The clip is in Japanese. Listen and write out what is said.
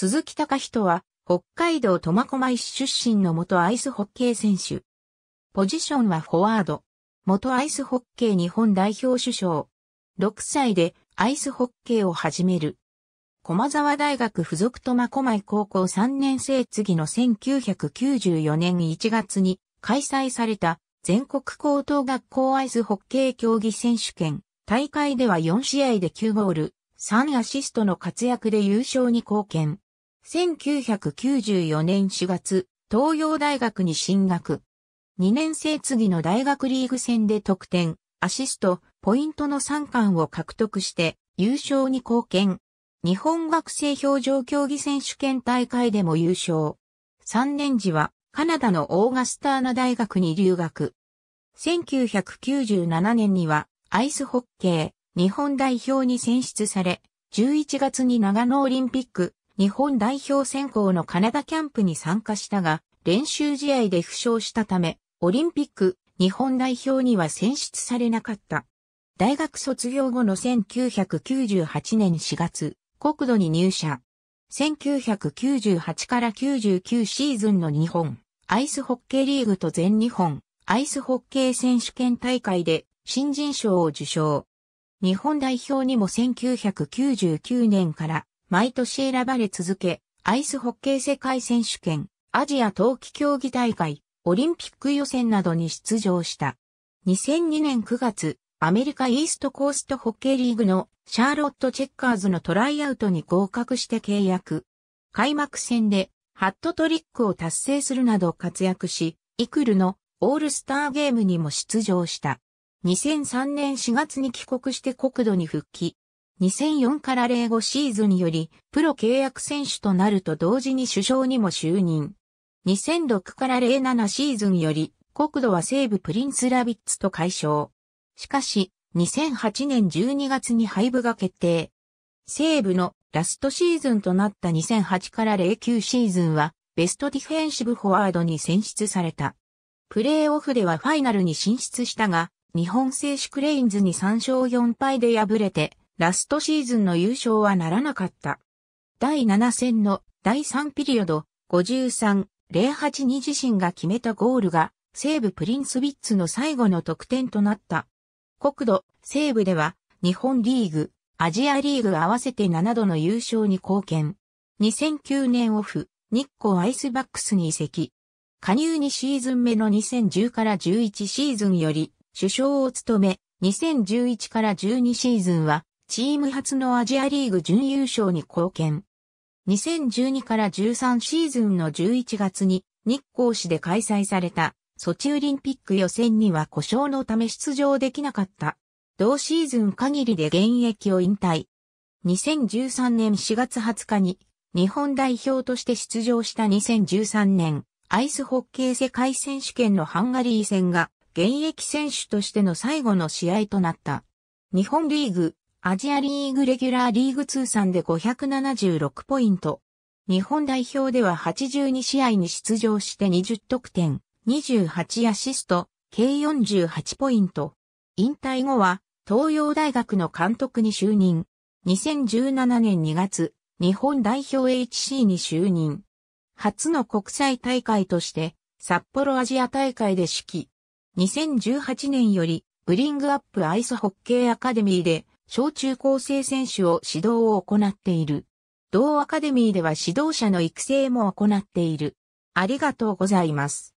鈴木隆人は、北海道苫小牧市出身の元アイスホッケー選手。ポジションはフォワード。元アイスホッケー日本代表首相。6歳でアイスホッケーを始める。駒沢大学附属苫小牧高校3年生次の1994年1月に開催された全国高等学校アイスホッケー競技選手権。大会では4試合で9ゴール、3アシストの活躍で優勝に貢献。1994年4月、東洋大学に進学。2年生次の大学リーグ戦で得点、アシスト、ポイントの3冠を獲得して優勝に貢献。日本学生表情競技選手権大会でも優勝。3年時はカナダのオーガスターナ大学に留学。1997年にはアイスホッケー日本代表に選出され、11月に長野オリンピック日本代表選考のカナダキャンプに参加したが、練習試合で負傷したため、オリンピック日本代表には選出されなかった。大学卒業後の1998年4月、国土に入社。1998から99シーズンの日本、アイスホッケーリーグと全日本、アイスホッケー選手権大会で新人賞を受賞。日本代表にも1999年から毎年選ばれ続け、アイスホッケー世界選手権、アジア冬季競技大会、オリンピック予選などに出場した。2002年9月、アメリカイーストコーストホッケーリーグのシャーロット・チェッカーズのトライアウトに合格して契約。開幕戦でハットトリックを達成するなど活躍し、イクルのオールスターゲームにも出場した。2003年4月に帰国して国土に復帰。2004から05シーズンよりプロ契約選手となると同時に首相にも就任。2006から07シーズンより国土は西部プリンスラビッツと解消。しかし、2008年12月に廃部が決定。西部のラストシーズンとなった2008から09シーズンはベストディフェンシブフォワードに選出された。プレーオフではファイナルに進出したが、日本製紙クレインズに3勝4敗で敗れてラストシーズンの優勝はならなかった。第7戦の第3ピリオド53-08に自身が決めたゴールが西部プリンスビッツの最後の得点となった。国土西部では日本リーグ、アジアリーグ合わせて7度の優勝に貢献。2009年オフ、日光アイスバックスに移籍。加入2シーズン目の2010から11シーズンより首相を務め、2011から12シーズンはチーム初のアジアリーグ準優勝に貢献。2012から13シーズンの11月に日光市で開催されたソチオリンピック予選には故障のため出場できなかった。同シーズン限りで現役を引退。2013年4月20日に日本代表として出場した2013年アイスホッケー世界選手権のハンガリー戦が現役選手としての最後の試合となった。日本リーグアジアリーグレギュラーリーグ通算で576ポイント。日本代表では82試合に出場して20得点、28アシスト、計48ポイント。引退後は東洋大学の監督に就任。2017年2月、日本代表 HC に就任。初の国際大会として札幌アジア大会で指揮。2018年よりブリングアップアイスホッケーアカデミーで小中高生選手を指導を行っている。同アカデミーでは指導者の育成も行っている。ありがとうございます。